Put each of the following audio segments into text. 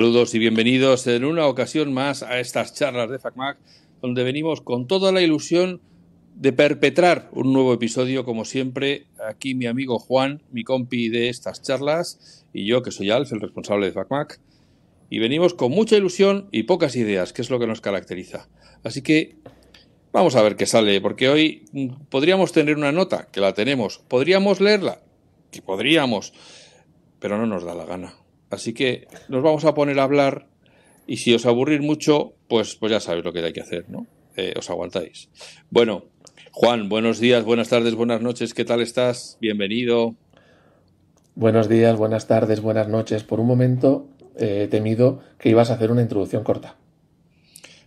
Saludos y bienvenidos en una ocasión más a estas charlas de FACMAC, donde venimos con toda la ilusión de perpetrar un nuevo episodio, como siempre, aquí mi amigo Juan, mi compi de estas charlas, y yo que soy Alf, el responsable de FACMAC, y venimos con mucha ilusión y pocas ideas, que es lo que nos caracteriza. Así que vamos a ver qué sale, porque hoy mm, podríamos tener una nota, que la tenemos, podríamos leerla, que podríamos, pero no nos da la gana. Así que nos vamos a poner a hablar y si os aburrir mucho, pues, pues ya sabéis lo que hay que hacer, ¿no? Eh, os aguantáis. Bueno, Juan, buenos días, buenas tardes, buenas noches, ¿qué tal estás? Bienvenido. Buenos días, buenas tardes, buenas noches. Por un momento eh, he temido que ibas a hacer una introducción corta.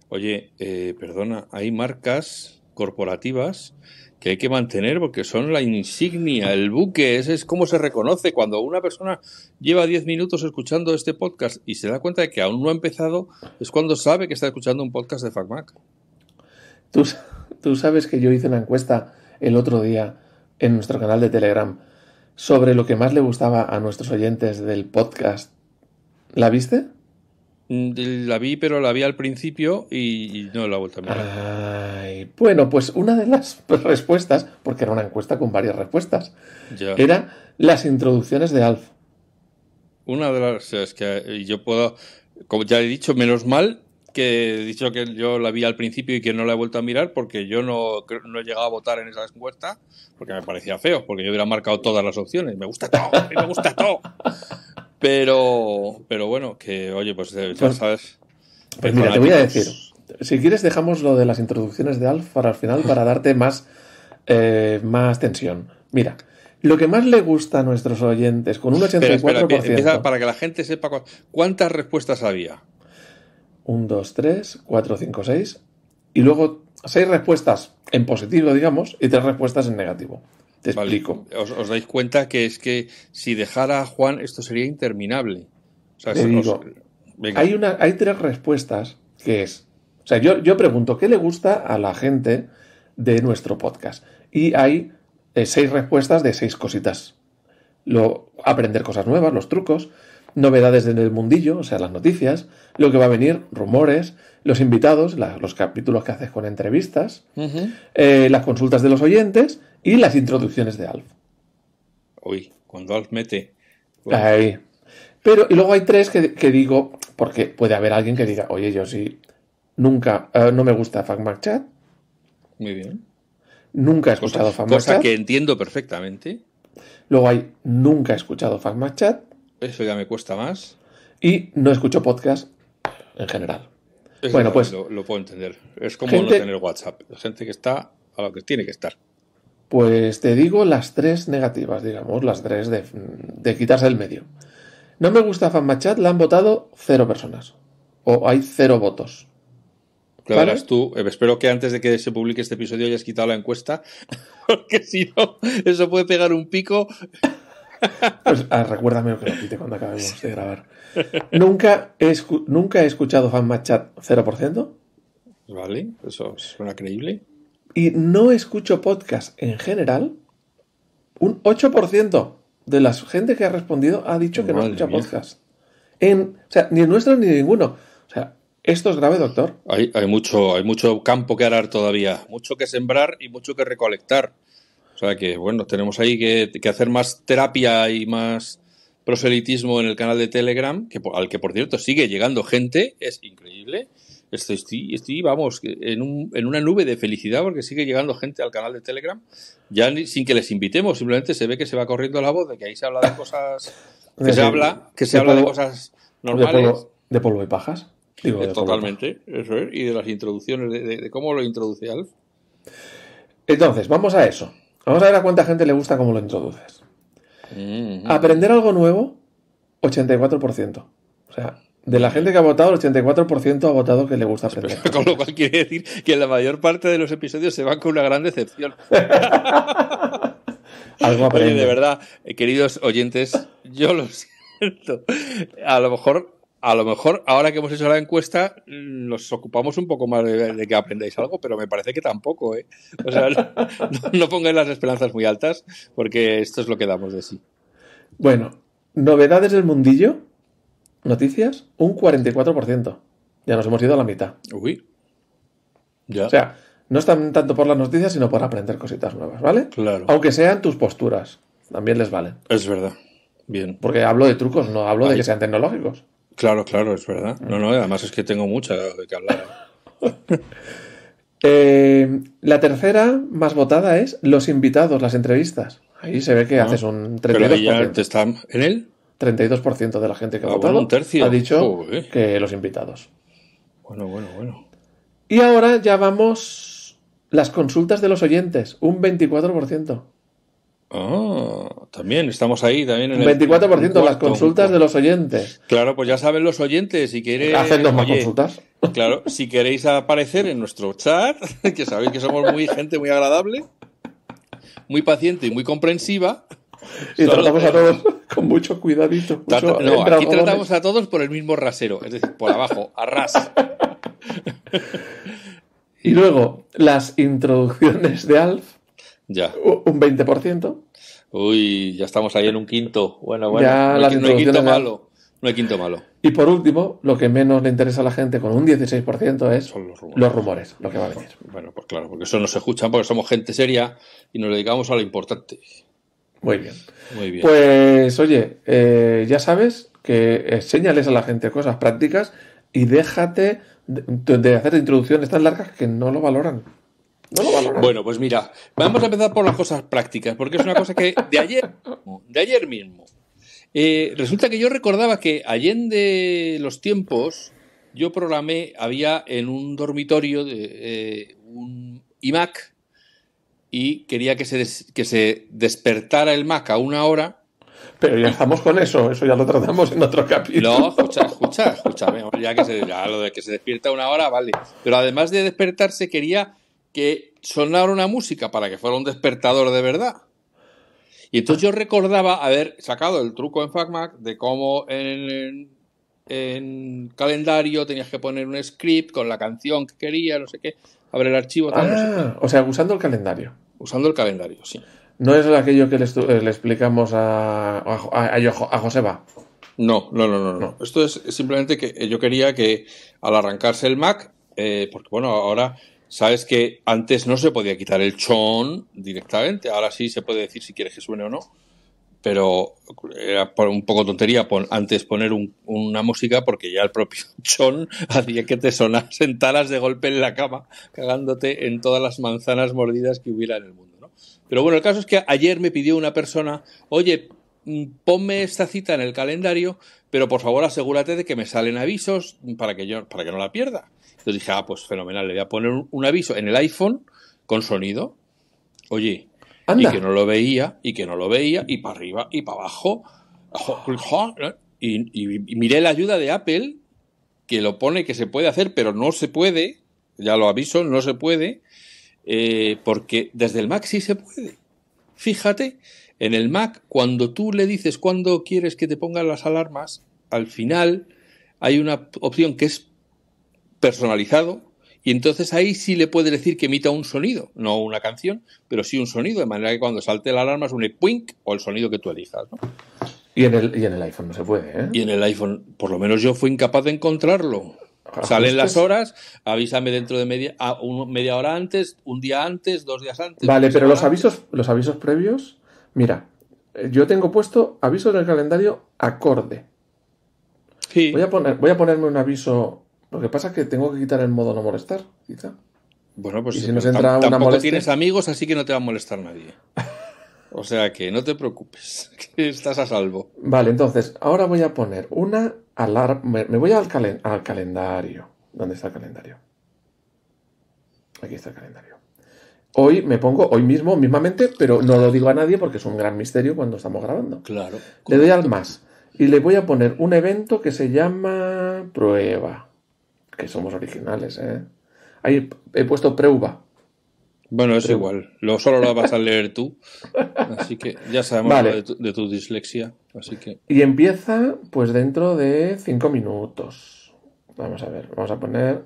Oye, eh, perdona, hay marcas corporativas que hay que mantener porque son la insignia, el buque, ese es como se reconoce cuando una persona lleva 10 minutos escuchando este podcast y se da cuenta de que aún no ha empezado, es cuando sabe que está escuchando un podcast de FacMac. Tú, tú sabes que yo hice una encuesta el otro día en nuestro canal de Telegram sobre lo que más le gustaba a nuestros oyentes del podcast. ¿La viste? Mm, la vi, pero la vi al principio y no la he vuelto a mirar. bueno, pues una de las respuestas, porque era una encuesta con varias respuestas, era las introducciones de Alf. Una de las. es que eh, yo puedo. Como ya he dicho, menos mal que he dicho que yo la vi al principio y que no la he vuelto a mirar porque yo no, no he llegado a votar en esa encuesta porque me parecía feo, porque yo hubiera marcado todas las opciones. Me gusta todo, me gusta todo. Pero, pero bueno, que oye, pues eh, ya sabes. Pues mira, te voy a decir. Si quieres, dejamos lo de las introducciones de Alf para al final para darte eh, más, tensión. Mira, lo que más le gusta a nuestros oyentes, con un 84%. para que la gente sepa cuántas respuestas había. 1, dos, tres, cuatro, cinco, seis Y luego seis respuestas en positivo, digamos, y tres respuestas en negativo. Te explico. Os, dais cuenta que es que si dejara a Juan esto sería interminable. O sea, hay, una, hay tres respuestas que es... O sea, yo, yo pregunto, ¿qué le gusta a la gente de nuestro podcast? Y hay eh, seis respuestas de seis cositas. Lo, aprender cosas nuevas, los trucos, novedades en el mundillo, o sea, las noticias, lo que va a venir, rumores, los invitados, los capítulos que haces con entrevistas, eh, las consultas de los oyentes y las introducciones de Alf. Uy, cuando Alf mete. Ahí. Pero, y luego hay tres que, digo, porque puede haber alguien que diga, oye, yo sí, nunca, eh, no me gusta FacMac Chat. Muy bien. Nunca he escuchado cosa, que entiendo perfectamente. Luego hay, nunca he escuchado FacMac Chat. Eso ya me cuesta más. Y no escucho podcast en general. bueno, pues. Lo, puedo entender. Es como no tener WhatsApp. La gente que está a lo que tiene que estar. Pues te digo las tres negativas, digamos, las tres de, quitarse el medio. No me gusta FanMachat, la han votado cero personas. O hay cero votos. Claro, tú. Eh, espero que antes de que se publique este episodio hayas quitado la encuesta, porque si no, eso puede pegar un pico pues recuérdame ah, recuérdame que lo cuando acabemos de grabar. Nunca he, nunca he escuchado fanmatchat Chat 0%. Vale, eso suena creíble. Y no escucho podcast en general. Un 8% de la gente que ha respondido ha dicho que no escucha podcast. En, o sea, ni el nuestro ni ninguno. O sea, esto es grave, doctor. Hay, hay, mucho, hay mucho campo que arar todavía, mucho que sembrar y mucho que recolectar. O sea que, bueno, tenemos ahí que, hacer más terapia y más proselitismo en el canal de Telegram, que, al que por cierto sigue llegando gente, es increíble. Estoy, vamos, en, un, en, una nube de felicidad porque sigue llegando gente al canal de Telegram, ya sin que les invitemos, simplemente se ve que se va corriendo la voz de que ahí se habla de cosas, que se habla, que se de habla de cosas normales. De polvo, de y pajas. Digo, eh, Totalmente, eso es, y de las introducciones, de, de cómo lo introduce Alf. Entonces, vamos a eso. Vamos a ver a cuánta gente le gusta cómo lo introduces. Mm. Aprender algo nuevo, 84%. O sea, de la gente que ha votado, el 84% ha votado que le gusta aprender. con lo cual quiere decir que la mayor parte de los episodios se van con una gran decepción. Algo aprende. de verdad, eh, queridos oyentes, yo lo siento. A lo mejor a lo mejor ahora que hemos hecho la encuesta nos ocupamos un poco más de, que aprendáis algo, pero me parece que tampoco, ¿eh? O sea, no, pongáis las esperanzas muy altas porque esto es lo que damos de sí. Bueno, novedades del mundillo, noticias, un 44%. Ya nos hemos ido a la mitad. Uy. Ya. O sea, no están tanto por las noticias, sino por aprender cositas nuevas, ¿vale? Claro. Aunque sean tus posturas, también les valen. Es verdad. Bien. Porque hablo de trucos, no hablo de que sean tecnológicos. Claro, claro, es verdad. No, no, además es que tengo mucha de que hablar. Eh, la tercera más votada es los invitados, las entrevistas. Ahí se ve que ah, haces un 32%. Está ¿En él? 32% de la gente que ha ah, votado un tercio. ha dicho que los invitados. Bueno, bueno, bueno. Y ahora ya vamos las consultas de los oyentes, un 24%. Oh, también estamos ahí, también en el 24% de las consultas de los oyentes. Claro, pues ya saben los oyentes, si quieren más consultas. Claro, si queréis aparecer en nuestro chat, que sabéis que somos muy gente muy agradable, muy paciente y muy comprensiva. Y tratamos a todos con mucho cuidadito. aquí tratamos a todos por el mismo rasero, es decir, por abajo, a ras. y luego, las introducciones de Alf. Ya. Un 20%. Uy, ya estamos ahí en un quinto. Bueno, bueno, no, hay, quinto malo. No hay quinto malo. Y por último, lo que menos le interesa a la gente con un 16% es los, rumores. los rumores, lo que va a venir. Bueno, pues claro, porque eso no se escucha, porque somos gente seria y nos dedicamos a lo importante. Muy bien. Muy Pues oye, eh, ya sabes que señales a la gente cosas prácticas y déjate de hacer introducciones tan largas que no lo valoran bueno, pues mira, vamos a empezar por las cosas prácticas, porque es una cosa que de ayer, de ayer mismo. Eh, resulta que yo recordaba que de los tiempos, yo programé, había en un dormitorio eh, un iMac y quería que se, que se despertara el Mac a una hora. Pero ya estamos con eso, eso ya lo tratamos en otro capítulo. No, escucha, escucha, escucha, ya que se, que se despierta a una hora, vale. Pero además de despertarse, quería que sonara una música para que fuera un despertador de verdad. Y entonces yo recordaba haber sacado el truco en FacMac de cómo en, calendario tenías que poner un script con la canción que querías, no sé qué, abre el archivo. Ah, o sea, usando el calendario. Usando el calendario, sí. ¿No es aquello que le, eh, explicamos a, a, a, Joseba? No, no, no, no, no, Esto es simplemente que eh, yo quería que al arrancarse el Mac, eh, porque bueno, ahora Sabes que antes no se podía quitar el chon directamente, ahora sí se puede decir si quieres que suene o no, pero era un poco tontería antes poner una música porque ya el propio chon hacía que te en sentaras de golpe en la cama, cagándote en todas las manzanas mordidas que hubiera en el mundo. ¿no? Pero bueno, el caso es que ayer me pidió una persona, oye, mm, ponme esta cita en el calendario, pero por favor asegúrate de que me salen avisos para que yo para que no la pierda. Entonces dije, ah, pues fenomenal, le voy a poner un, aviso en el iPhone con sonido. Oye, y que no lo veía, y que no lo veía, y para arriba, y para abajo. Pues, y, miré la ayuda de Apple, que lo pone que se puede hacer, pero no se puede, ya lo aviso, no se puede, eh, porque desde el Mac sí se puede. Fíjate, en el Mac, cuando tú le dices cuándo quieres que te pongan las alarmas, al final hay una opción que es personalizado y entonces ahí sí le puede decir que emita un sonido, no una canción, pero sí un sonido, de manera que cuando salte la alarma suene puink o el sonido que tú elijas. Y, en el, en el iPhone no se puede, ¿eh? Y en el iPhone, por lo menos yo fui incapaz de encontrarlo. Ah, Salen las horas, avísame dentro de media, ah, media hora antes, un día antes, dos días antes. Vale, pero los avisos, los avisos previos, mira, eh, yo tengo puesto avisos en el calendario acorde. Voy, a poner, voy a ponerme un aviso lo que pasa es que tengo que quitar el modo no molestar, quizá. Bueno, pues y si nos entra una tampoco tienes amigos, así que no te va a molestar nadie. O sea que no te preocupes, que estás a salvo. Vale, entonces, ahora voy a poner una alarma. Me voy al, al calendario. ¿Dónde está el calendario? Aquí está el calendario. Hoy me pongo, hoy mismo, mismamente, pero no lo digo a nadie porque es un gran misterio cuando estamos grabando. Claro. Le doy al más y le voy a poner un evento que se llama prueba que somos originales, ¿eh? Ahí he puesto preuva. Bueno, es igual. Lo, solo lo vas a leer tú. Así que ya sabemos de, tu, dislexia. Así que... Y empieza pues dentro de cinco minutos. Vamos a ver, vamos a poner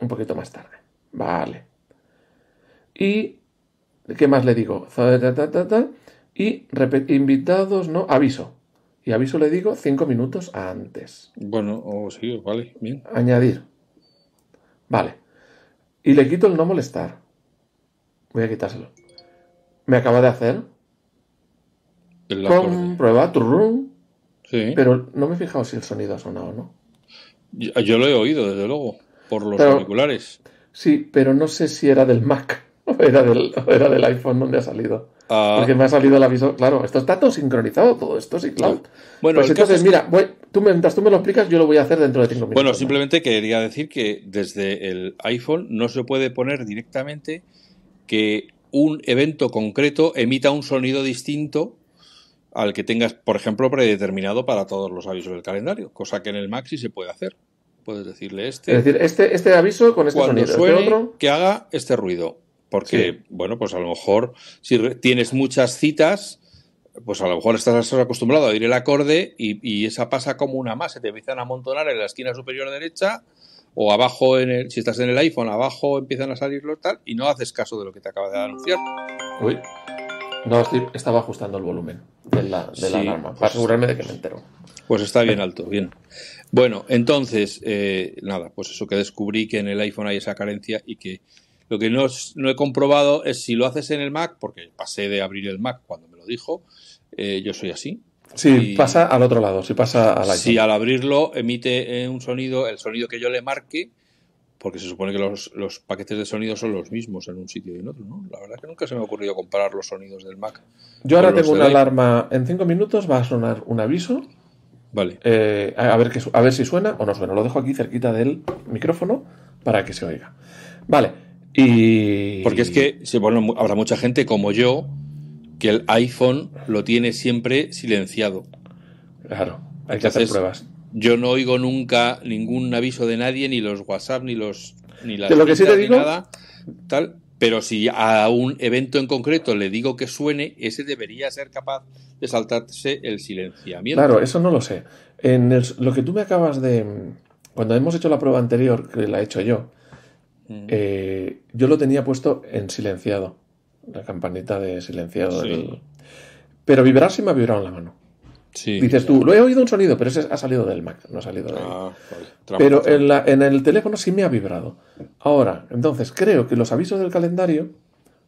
un poquito más tarde. Vale. Y, ¿qué más le digo? Y invitados, ¿no? Aviso. Y aviso le digo cinco minutos antes. Bueno, o sí, vale, bien. Añadir. Vale. Y le quito el no molestar. Voy a quitárselo. Me acaba de hacer. Comprueba, room. Sí. Pero no me he fijado si el sonido ha sonado o no. Yo, lo he oído, desde luego, por los auriculares. Sí, pero no sé si era del Mac era del, o era del iPhone donde ha salido. Ah. Porque me ha salido el aviso. Claro, esto está todo sincronizado, todo esto sí, cloud. Ah. Bueno, pues entonces, mira, tú, mientras tú me lo explicas, yo lo voy a hacer dentro de cinco minutos. Bueno, simplemente quería decir que desde el iPhone no se puede poner directamente que un evento concreto emita un sonido distinto al que tengas, por ejemplo, predeterminado para todos los avisos del calendario, cosa que en el Maxi se puede hacer. Puedes decirle este. Es decir, este, este aviso con este sonido. Este que haga este ruido porque, bueno, pues a lo mejor si tienes muchas citas, pues a lo mejor estás acostumbrado a ir el acorde y, esa pasa como una más, se te empiezan a amontonar en la esquina superior derecha o abajo, en el, si estás en el iPhone, abajo empiezan a salir los tal y no haces caso de lo que te acaba de anunciar. Uy, no, estaba ajustando el volumen de la, de alarma pues para asegurarme de que me entero. Pues está bien alto, bien. Bueno, entonces, eh, nada, pues eso que descubrí que en el iPhone hay esa carencia y que lo que no, he comprobado es si lo haces en el Mac, porque pasé de abrir el Mac cuando me lo dijo, eh, yo soy así. sí, pasa al otro lado, si pasa al iPhone. Si al abrirlo emite eh, un sonido, el sonido que yo le marque, porque se supone que los, paquetes de sonido son los mismos en un sitio y en otro, ¿no? La verdad es que nunca se me ha ocurrido comparar los sonidos del Mac. Yo ahora tengo una alarma, en cinco minutos va a sonar un aviso. Vale. Eh, a, ver que, a ver si suena o no suena. Lo dejo aquí cerquita del micrófono para que se oiga. Vale. Y... Porque es que bueno, habrá mucha gente como yo que el iPhone lo tiene siempre silenciado. Claro, hay que hacer pruebas. Yo no oigo nunca ningún aviso de nadie, ni los WhatsApp, ni los ni las lo nada, tal. Pero si a un evento en concreto le digo que suene, ese debería ser capaz de saltarse el silenciamiento. Claro, eso no lo sé. En lo que tú me acabas de. Cuando hemos hecho la prueba anterior, que la he hecho yo, eh, yo lo tenía puesto en silenciado, la campanita de silenciado. Pero vibrar sí me ha vibrado en la mano. Sí, Dices tú, lo he oído un sonido, pero ese ha salido del Mac, no ha salido del. Ah, pero en, la, en, el teléfono sí me ha vibrado. Ahora, entonces creo que los avisos del calendario,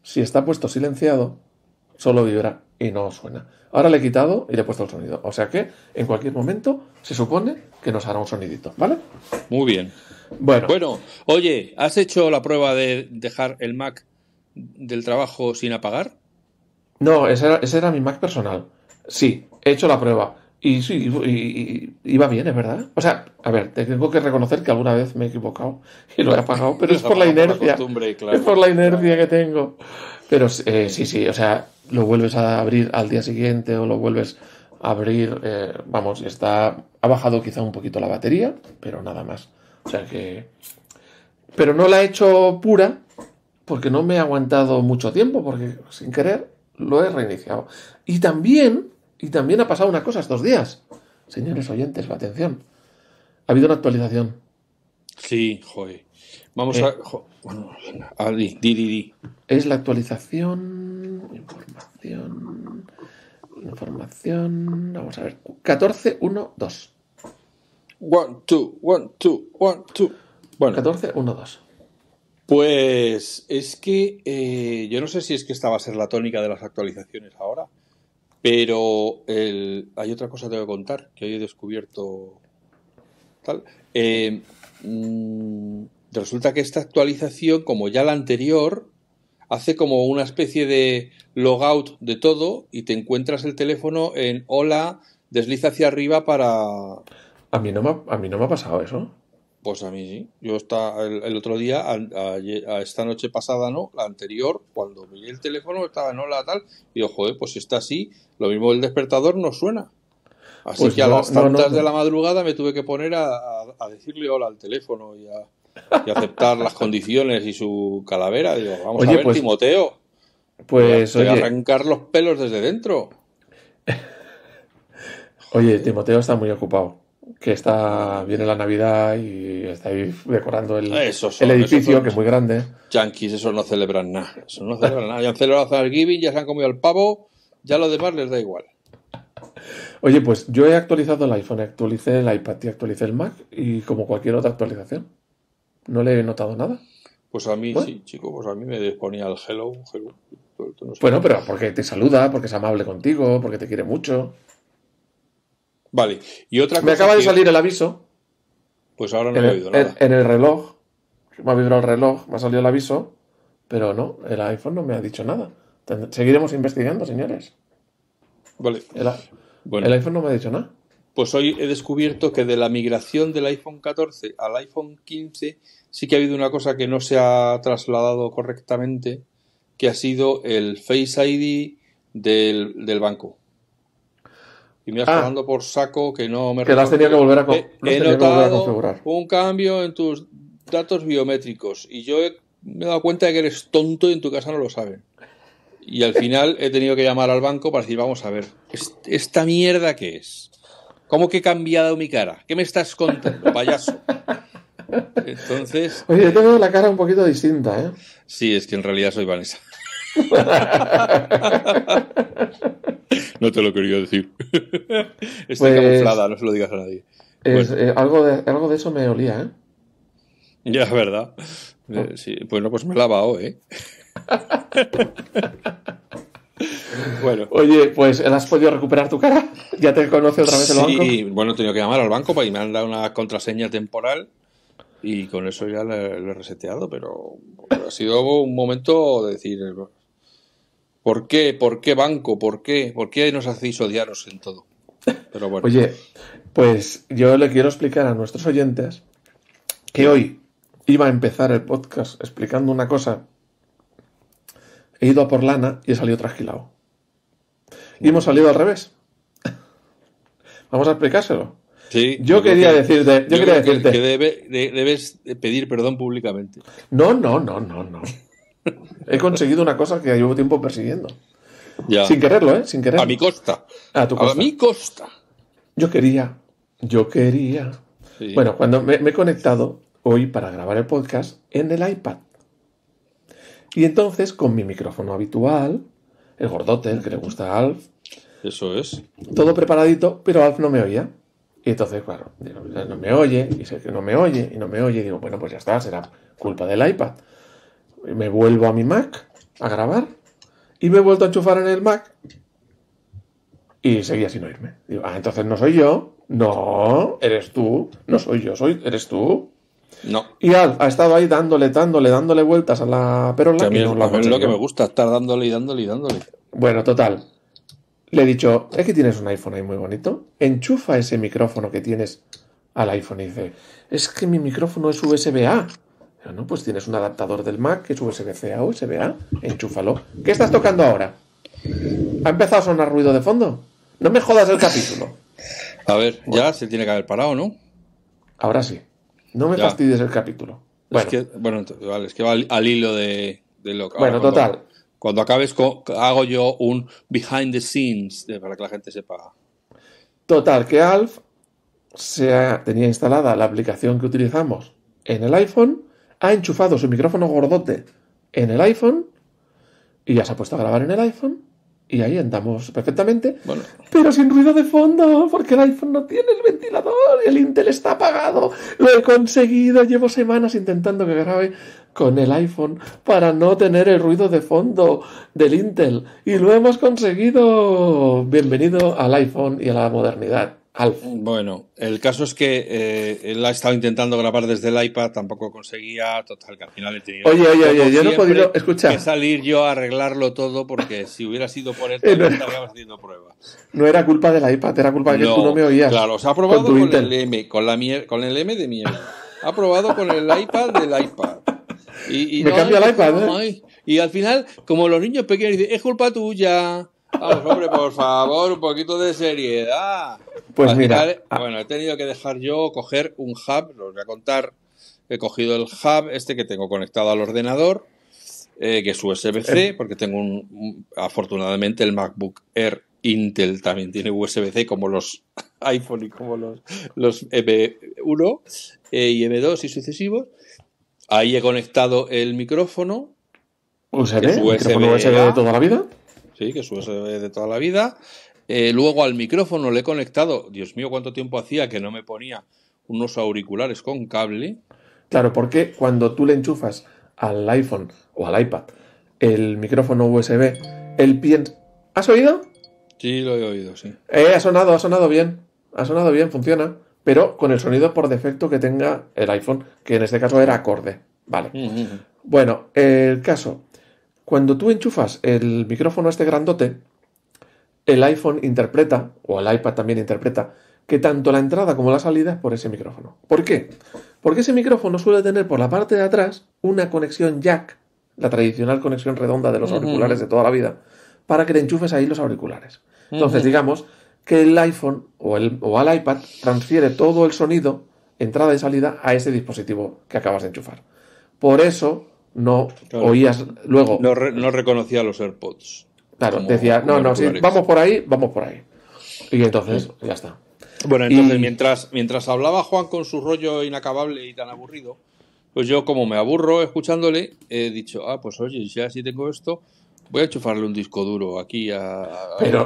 si está puesto silenciado, solo vibra y no suena. Ahora le he quitado y le he puesto el sonido. O sea que en cualquier momento se supone que nos hará un sonidito, ¿vale? Muy bien. Bueno. oye, ¿has hecho la prueba de dejar el Mac del trabajo sin apagar? No, ese era, mi Mac personal. Sí, he hecho la prueba. Y sí, iba bien, es verdad. O sea, a ver, tengo que reconocer que alguna vez me he equivocado y lo he apagado, pero es por la inercia. Es por la inercia que tengo. Pero eh, sí, sí, o sea, lo vuelves a abrir al día siguiente o lo vuelves a abrir, eh, vamos, está, ha bajado quizá un poquito la batería, pero nada más. O sea que. Pero no la he hecho pura porque no me he aguantado mucho tiempo, porque sin querer lo he reiniciado. Y también, y también ha pasado una cosa estos días. Señores oyentes, atención. Ha habido una actualización. Sí, joder. Vamos eh. a. di, Es la actualización. Información. Información. Vamos a ver. 14.1.2. 1, 2, 1, 2, 1, 2. Bueno. 14, 1, 2. Pues es que eh, yo no sé si es que esta va a ser la tónica de las actualizaciones ahora, pero hay otra cosa que voy a contar que hoy he descubierto. Tal. Eh, mm, resulta que esta actualización, como ya la anterior, hace como una especie de logout de todo y te encuentras el teléfono en hola, desliza hacia arriba para a mí no me, ha pasado eso. Pues a mí sí. Yo está el, otro día, a, esta noche pasada, ¿no? La anterior, cuando vi el teléfono, estaba en la tal, y digo, joder, pues si está así, lo mismo el despertador no suena. Así pues que a las tantas de la madrugada me tuve que poner a, decirle hola al teléfono y, a aceptar las condiciones y su calavera. Digo, vamos a ver, pues, Timoteo. Pues oye, arrancar los pelos desde dentro. oye, Timoteo está muy ocupado que está viene la Navidad y ahí decorando el, ah, el edificio, que es muy grande. Yankees, eso no celebran nada. no celebran Ya han celebrado Thanksgiving, ya se han comido el pavo, ya lo demás les da igual. Oye, pues yo he actualizado el iPhone, actualicé el iPad y actualicé el Mac y como cualquier otra actualización. No le he notado nada. Pues a mí sí, chico, pues a mí me disponía el hello. no bueno, pero porque te saluda, porque es amable contigo, porque te quiere mucho. Vale. Y otra cosa Me acaba de salir el aviso. Pues ahora no he oído nada. En, el reloj. Me ha vibrado el reloj, me ha salido el aviso. Pero no, el iPhone no me ha dicho nada. Seguiremos investigando, señores. Vale. El, bueno, el iPhone no me ha dicho nada. Pues hoy he descubierto que de la migración del iPhone 14 al iPhone 15 sí que ha habido una cosa que no se ha trasladado correctamente, que ha sido el Face ID del banco. Y me has ah, por saco que no me... Que las tenía que volver a, he, he Un cambio en tus datos biométricos y yo me he dado cuenta de que eres tonto y en tu casa no lo saben. Y al final he tenido que llamar al banco para decir, vamos a ver, ¿esta mierda qué es? ¿Cómo que he cambiado mi cara? ¿Qué me estás contando, payaso? Entonces... Oye, tengo la eh, cara un poquito distinta, ¿eh? Sí, es que en realidad soy Vanessa. no te lo quería decir. Estoy pues, camuflada, no se lo digas a nadie. Eh, algo, de, algo de eso me olía, ¿eh? Ya, es verdad. Oh. sí, pues no, pues me he lavado, ¿eh? bueno. Oye, pues ¿has podido recuperar tu cara? ¿Ya te conoce otra vez el banco? Sí, bueno, he tenido que llamar al banco y me han dado una contraseña temporal y con eso ya lo he reseteado, pero ha sido un momento de decir, ¿Por qué? ¿Por qué banco? ¿Por qué? ¿Por qué nos hacéis odiaros en todo? Pero Oye, pues yo le quiero explicar a nuestros oyentes que hoy iba a empezar el podcast explicando una cosa. He ido a por lana y he salido trasquilado. Y hemos salido al revés. Vamos a explicárselo. Sí, yo quería decirte, yo, quería decirte. Que, debes pedir perdón públicamente. No, no, no, no, no. He conseguido una cosa que llevo tiempo persiguiendo. Sin quererlo, ¿eh? Sin quererlo. A mi costa. A tu costa. A mi costa. Yo quería. Yo quería. Bueno, cuando me, me, he conectado hoy para grabar el podcast en el iPad. Y entonces, con mi micrófono habitual, el gordote, el que le gusta a Alf. Eso es. Todo preparadito, pero Alf no me oía. Y entonces, claro, no me oye, y sé que no me oye, y no me oye, y digo, bueno, pues ya está, será culpa del iPad me vuelvo a mi Mac a grabar y me he vuelto a enchufar en el Mac y seguía sin oírme. Digo, ah, entonces no soy yo. No, eres tú. No soy yo, soy, eres tú. No. Y ha, estado ahí dándole, dándole, dándole vueltas a la perola. lo que me gusta, estar dándole y dándole y dándole. Bueno, total. Le he dicho, es que tienes un iPhone ahí muy bonito. Enchufa ese micrófono que tienes al iPhone. Y dice, es que mi micrófono es USB-A no, pues tienes un adaptador del Mac que es USB-C a USB-A, enchúfalo. ¿Qué estás tocando ahora? ¿Ha empezado a sonar ruido de fondo? No me jodas el capítulo. A ver, ya se tiene que haber parado, ¿no? Ahora sí. No me fastidies el capítulo. Bueno, es que, bueno, vale, es que va al, hilo de, lo que... Bueno, total. Cuando acabes, hago yo un behind the scenes para que la gente sepa. Total, que Alf se tenía instalada la aplicación que utilizamos en el iPhone ha enchufado su micrófono gordote en el iPhone y ya se ha puesto a grabar en el iPhone y ahí andamos perfectamente, pero sin ruido de fondo, porque el iPhone no tiene el ventilador, el Intel está apagado, lo he conseguido, llevo semanas intentando que grabe con el iPhone para no tener el ruido de fondo del Intel y lo hemos conseguido. Bienvenido al iPhone y a la modernidad. Bueno, el caso es que eh, él ha estado intentando grabar desde el iPad, tampoco conseguía, total, que al final he tenido... Oye, oye, no podido escuchar. Que salir yo a arreglarlo todo porque si hubiera sido por él, eh, no estaríamos haciendo pruebas. No era culpa del iPad, era culpa de que tú no me oías. Claro, se ha probado con, el M, con, la el M de mierda. Ha probado con el iPad del iPad. me cambia el iPad, ¿eh? Y al final, como los niños pequeños dicen, es culpa tuya Vamos, hombre, por favor, un poquito de seriedad. Pues mira. Ah. Bueno, he tenido que dejar yo coger un hub, lo voy a contar. He cogido el hub, este que tengo conectado al ordenador, eh, que es USB-C, eh. porque tengo un, Afortunadamente, el MacBook Air Intel también tiene USB-C, como los iPhone y como los, los M1 eh, y M2 y sucesivos. Ahí he conectado el micrófono. ¿El micrófono USB de toda la vida? Sí, que es USB de toda la vida. Eh, luego al micrófono le he conectado, Dios mío, cuánto tiempo hacía que no me ponía unos auriculares con cable. Claro, porque cuando tú le enchufas al iPhone o al iPad el micrófono USB, el piensa... ¿Has oído? Sí, lo he oído, sí. Eh, ha sonado, ha sonado bien. Ha sonado bien, funciona. Pero con el sonido por defecto que tenga el iPhone, que en este caso era acorde. Vale. Bueno, el caso cuando tú enchufas el micrófono a este grandote, el iPhone interpreta, o el iPad también interpreta, que tanto la entrada como la salida es por ese micrófono. ¿Por qué? Porque ese micrófono suele tener por la parte de atrás una conexión jack, la tradicional conexión redonda de los auriculares de toda la vida, para que le enchufes ahí los auriculares. Entonces, digamos que el iPhone o, el, o el iPad transfiere todo el sonido, entrada y salida, a ese dispositivo que acabas de enchufar. Por eso no pues oías luego. No, reconocía los AirPods. Claro, decía, no, no, vamos por ahí, vamos por ahí. Y entonces, ya está. Bueno, entonces, mientras, mientras hablaba Juan con su rollo inacabable y tan aburrido, pues yo, como me aburro escuchándole, he dicho, ah, pues oye, ya si tengo esto, voy a enchufarle un disco duro aquí a,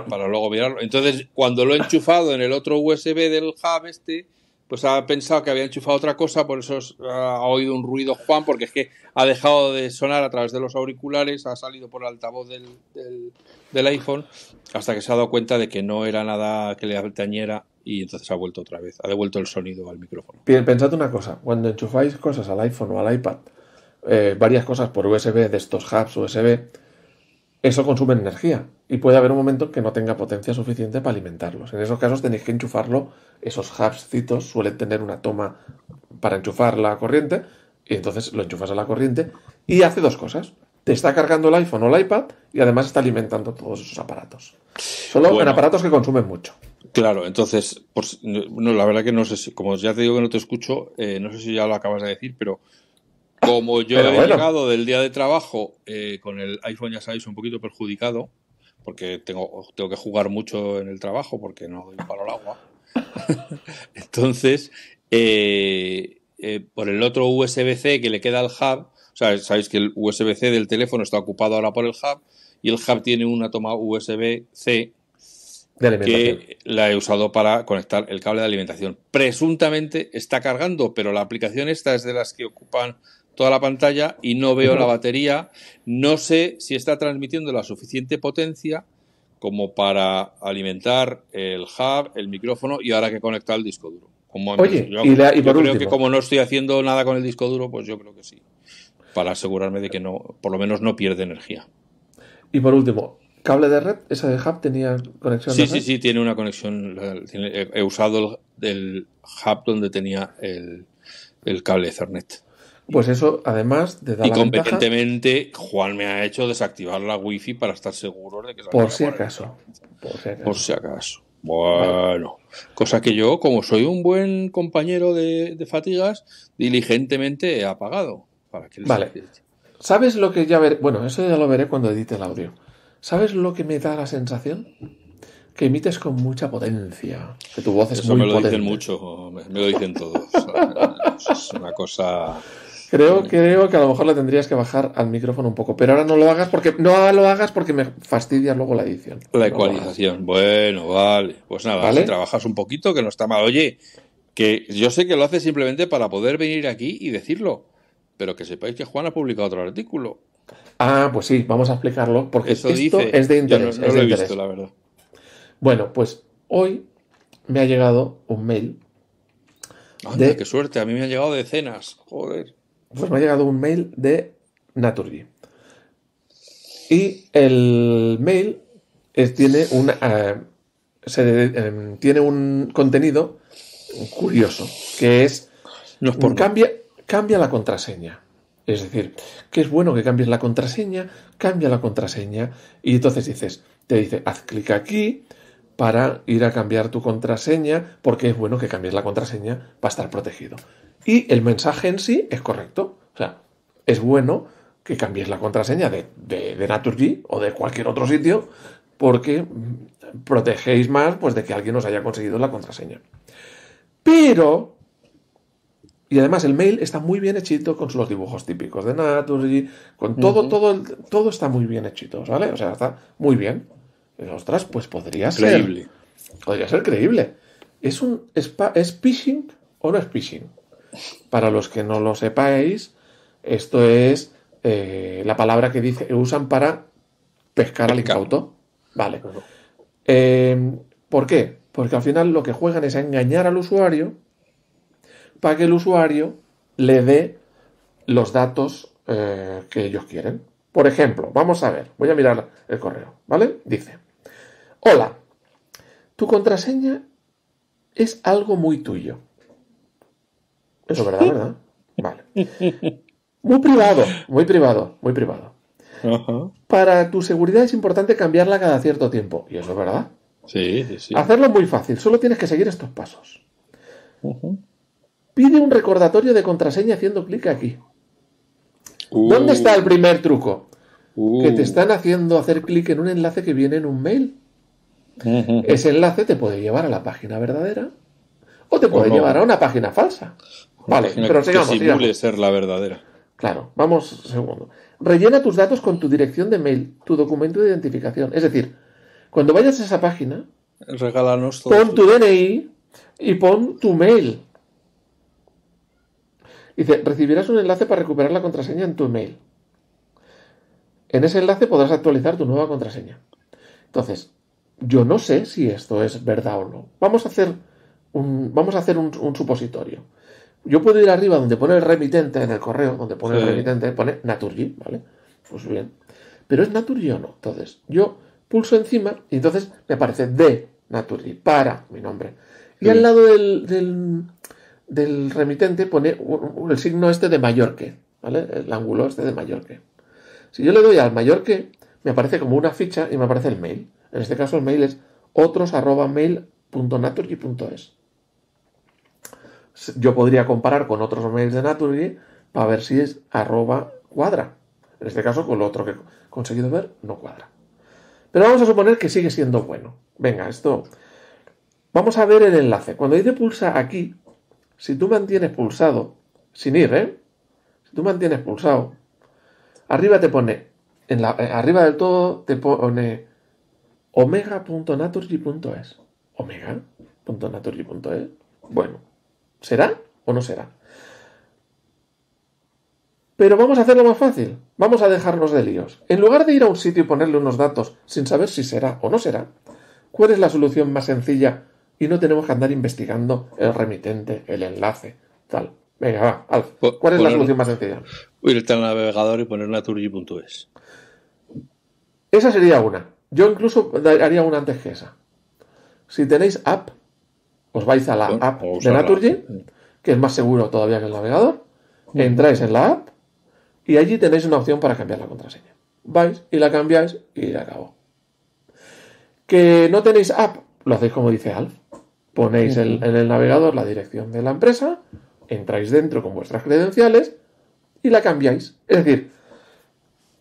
para luego mirarlo. Entonces, cuando lo he enchufado en el otro USB del hub este, sea, pues ha pensado que había enchufado otra cosa, por eso ha oído un ruido Juan, porque es que ha dejado de sonar a través de los auriculares, ha salido por el altavoz del, iPhone, hasta que se ha dado cuenta de que no era nada que le altañera y entonces ha vuelto otra vez, ha devuelto el sonido al micrófono. Pensad una cosa, cuando enchufáis cosas al iPhone o al iPad, eh, varias cosas por USB de estos hubs USB, eso consume energía y puede haber un momento que no tenga potencia suficiente para alimentarlos. En esos casos tenéis que enchufarlo, esos hubscitos suelen tener una toma para enchufar la corriente y entonces lo enchufas a la corriente y hace dos cosas. Te está cargando el iPhone o el iPad y además está alimentando todos esos aparatos. Solo en aparatos que consumen mucho. Claro, entonces, no, la verdad que no sé si, como ya te digo que no te escucho, eh, no sé si ya lo acabas de decir, pero como yo he llegado del día de trabajo eh, con el iPhone, ya sabéis, un poquito perjudicado, porque tengo, tengo que jugar mucho en el trabajo porque no doy palo al agua. Entonces, eh, eh, por el otro USB-C que le queda al hub, o sea, sabéis que el USB-C del teléfono está ocupado ahora por el hub y el hub tiene una toma USB-C que la he usado para conectar el cable de alimentación. Presuntamente está cargando, pero la aplicación esta es de las que ocupan toda la pantalla y no veo la batería. No sé si está transmitiendo la suficiente potencia como para alimentar el hub, el micrófono y ahora que conectar el disco duro. Como Oye, creo que como no estoy haciendo nada con el disco duro, pues yo creo que sí. Para asegurarme de que no, por lo menos no pierde energía. Y por último, cable de red, esa de hub tenía conexión. Sí, sí, sí, tiene una conexión. He usado el, hub donde tenía el, el cable Ethernet. Pues eso, además, de dar. Y competentemente, Juan me ha hecho desactivar la wifi para estar seguro de que. la por, si acaso, por si acaso. Por si acaso. Bueno, cosa que yo, como soy un buen compañero de, fatigas, diligentemente he apagado. vale. ¿Sabes lo que ya veré? Bueno, eso ya lo veré cuando edite el audio. ¿Sabes lo que me da la sensación? Que emites con mucha potencia. Que tu voz es muy potente. Eso me lo dicen mucho, me lo dicen todos. es una cosa Creo, creo que a lo mejor le tendrías que bajar al micrófono un poco, pero ahora no lo hagas porque no lo hagas porque me fastidia luego la edición. La ecualización, bueno, vale. Pues nada, si trabajas un poquito, que no está mal. Oye, que yo sé que lo hace simplemente para poder venir aquí y decirlo, pero que sepáis que Juan ha publicado otro artículo. Ah, pues sí, vamos a explicarlo, porque esto es de interés. no, lo he la verdad. Bueno, pues hoy me ha llegado un mail. Anda, qué suerte, a mí me han llegado decenas, joder pues me ha llegado un mail de Naturgy. Y el mail tiene, una, eh, em, tiene un contenido curioso, que es... cambia, cambia la contraseña. Es decir, que es bueno que cambies la contraseña, cambia la contraseña y entonces dices, te dice, haz clic aquí para ir a cambiar tu contraseña porque es bueno que cambies la contraseña para estar protegido. Y el mensaje en sí es correcto. O sea, es bueno que cambies la contraseña de, de, Naturgy o de cualquier otro sitio porque protegéis más pues, de que alguien os haya conseguido la contraseña. Pero, y además el mail está muy bien hechito con los dibujos típicos de Naturgy, con todo, todo, todo está muy bien hechito, ¿vale? O sea, está muy bien. Ostras, pues podría ser. Creíble. Podría ser creíble. ¿Es, un, es, es phishing o no es phishing? Para los que no lo sepáis, esto es eh, la palabra que usan para pescar al incauto. Vale. Em, ¿Por qué? Porque al final lo que juegan es engañar al usuario para que el usuario le dé los datos eh, que ellos quieren. Por ejemplo, vamos a ver, voy a mirar el correo, ¿vale? Dice, hola, tu contraseña es algo muy tuyo. Eso, es ¿verdad? ¿Verdad? Vale. Muy privado, muy privado, muy privado. Para tu seguridad es importante cambiarla cada cierto tiempo. Y eso es verdad. Sí, sí, sí. Hacerlo muy fácil, solo tienes que seguir estos pasos. Pide un recordatorio de contraseña haciendo clic aquí. Uh. ¿Dónde está el primer truco? Uh. Que te están haciendo hacer clic en un enlace que viene en un mail. Ese enlace te puede llevar a la página verdadera o te puede llevar a una página falsa. Vale, pero que ser la verdadera. Claro, vamos segundo. Rellena tus datos con tu dirección de mail, tu documento de identificación. Es decir, cuando vayas a esa página, Regálanos todo pon tu DNI y pon tu mail. Dice, recibirás un enlace para recuperar la contraseña en tu mail En ese enlace podrás actualizar tu nueva contraseña. Entonces, yo no sé si esto es verdad o no. Vamos a hacer un, vamos a hacer un supositorio yo puedo ir arriba donde pone el remitente, en el correo, donde pone el remitente, pone Naturgy, ¿vale? Pues bien. Pero es Naturgy o no. Entonces, yo pulso encima y entonces me aparece de Naturgy, para mi nombre. Y al lado del, del, remitente pone el signo este de Mallorca, ¿vale? El ángulo este de Mallorca. Si yo le doy al Mallorca, me aparece como una ficha y me aparece el mail. En este caso el mail es otros mail .es yo podría comparar con otros mails de Naturgy para ver si es arroba cuadra. En este caso, con lo otro que he conseguido ver, no cuadra. Pero vamos a suponer que sigue siendo bueno. Venga, esto. Vamos a ver el enlace. Cuando dice pulsa aquí, si tú mantienes pulsado, sin ir, ¿eh? Si tú mantienes pulsado, arriba te pone, en la, eh, arriba del todo te pone omega.naturgy.es. Omega.naturgy.es. Bueno. ¿Será o no será? Pero vamos a hacerlo más fácil. Vamos a dejarnos de líos. En lugar de ir a un sitio y ponerle unos datos sin saber si será o no será, ¿cuál es la solución más sencilla? Y no tenemos que andar investigando el remitente, el enlace, tal. Venga, va, ¿Cuál es la solución más sencilla? Irte al navegador y poner naturgy.es. Esa sería una. Yo incluso haría una antes que esa. Si tenéis app, os vais a la pues, app pues de Naturgy, que es más seguro todavía que el navegador. Entráis en la app y allí tenéis una opción para cambiar la contraseña. Vais y la cambiáis y ya acabó. Que no tenéis app, lo hacéis como dice Alf. Ponéis en el navegador la dirección de la empresa, entráis dentro con vuestras credenciales y la cambiáis. Es decir,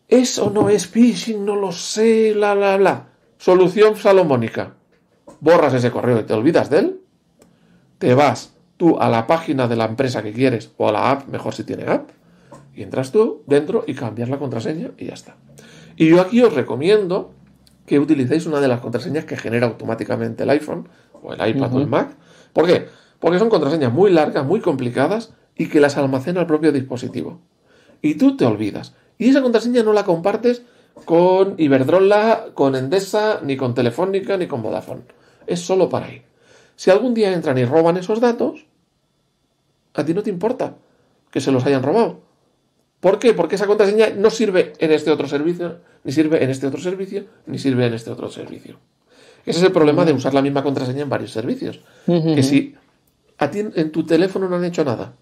eso no es phishing, no lo sé, la, la, la. Solución salomónica. Borras ese correo y te olvidas de él te vas tú a la página de la empresa que quieres o a la app, mejor si tiene app, y entras tú dentro y cambias la contraseña y ya está. Y yo aquí os recomiendo que utilicéis una de las contraseñas que genera automáticamente el iPhone o el iPad o el Mac. ¿Por qué? Porque son contraseñas muy largas, muy complicadas y que las almacena el propio dispositivo. Y tú te olvidas. Y esa contraseña no la compartes con Iberdrola, con Endesa, ni con Telefónica, ni con Vodafone. Es solo para ahí. Si algún día entran y roban esos datos, a ti no te importa que se los hayan robado. ¿Por qué? Porque esa contraseña no sirve en este otro servicio, ni sirve en este otro servicio, ni sirve en este otro servicio. Ese es el problema de usar la misma contraseña en varios servicios. Que si a ti en tu teléfono no han hecho nada,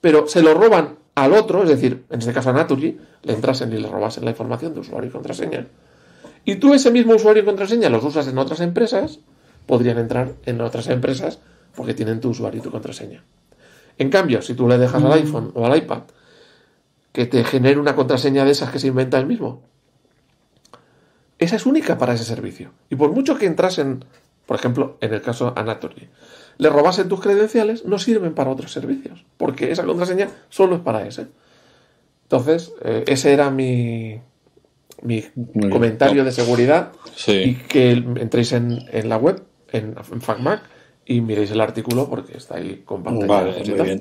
pero se lo roban al otro, es decir, en este caso a Naturgy, le entrasen y le robasen la información de usuario y contraseña, y tú ese mismo usuario y contraseña los usas en otras empresas, podrían entrar en otras empresas porque tienen tu usuario y tu contraseña. En cambio, si tú le dejas al iPhone o al iPad que te genere una contraseña de esas que se inventa él mismo, esa es única para ese servicio. Y por mucho que entrasen, por ejemplo, en el caso Anatoly, le robasen tus credenciales, no sirven para otros servicios, porque esa contraseña solo es para ese. Entonces, eh, ese era mi, mi comentario de seguridad y que entréis en la web en, FacMac y miréis el artículo porque está ahí con muy